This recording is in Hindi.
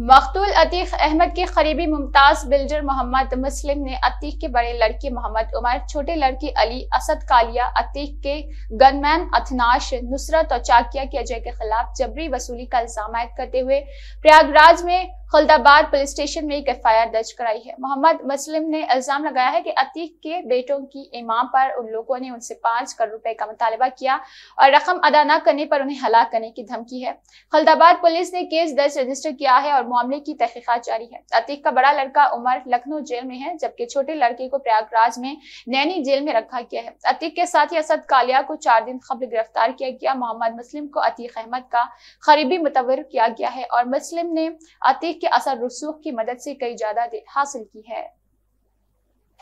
मखतूल अतीक अहमद के करीबी मुमताज बिल्डर मोहम्मद मुस्लिम ने अतीक के बड़े लड़के मोहम्मद उमर छोटे लड़के अली असद कालिया अतीक के गनमैन अथनाश नुसरत और चाकिया के अजय के खिलाफ जबरी वसूली का इल्जाम आयद करते हुए प्रयागराज में खुलदाबाद पुलिस स्टेशन में एक एफ दर्ज कराई है मोहम्मद मुस्लिम ने इल्जाम लगाया है कि अतीक के बेटों की इमाम पर उन लोगों ने उनसे पांच करोड़ रुपए का मुतालबा किया और रकम अदा न करने पर उन्हें हलाक करने की धमकी है खुलदाबाद पुलिस ने केस दर्ज रजिस्टर किया है और मामले की तहकीकत जारी है अतीक का बड़ा लड़का उमर लखनऊ जेल में है जबकि छोटे लड़के को प्रयागराज में नैनी जेल में रखा गया है अतीक के साथ ही असद कालिया को चार दिन कबल गिरफ्तार किया गया मोहम्मद मुस्लिम को अतीक अहमद का करीबी मुतवर किया गया है और मुस्लिम ने अतीक के असर रसूख की मदद से कई ज्यादा हासिल की है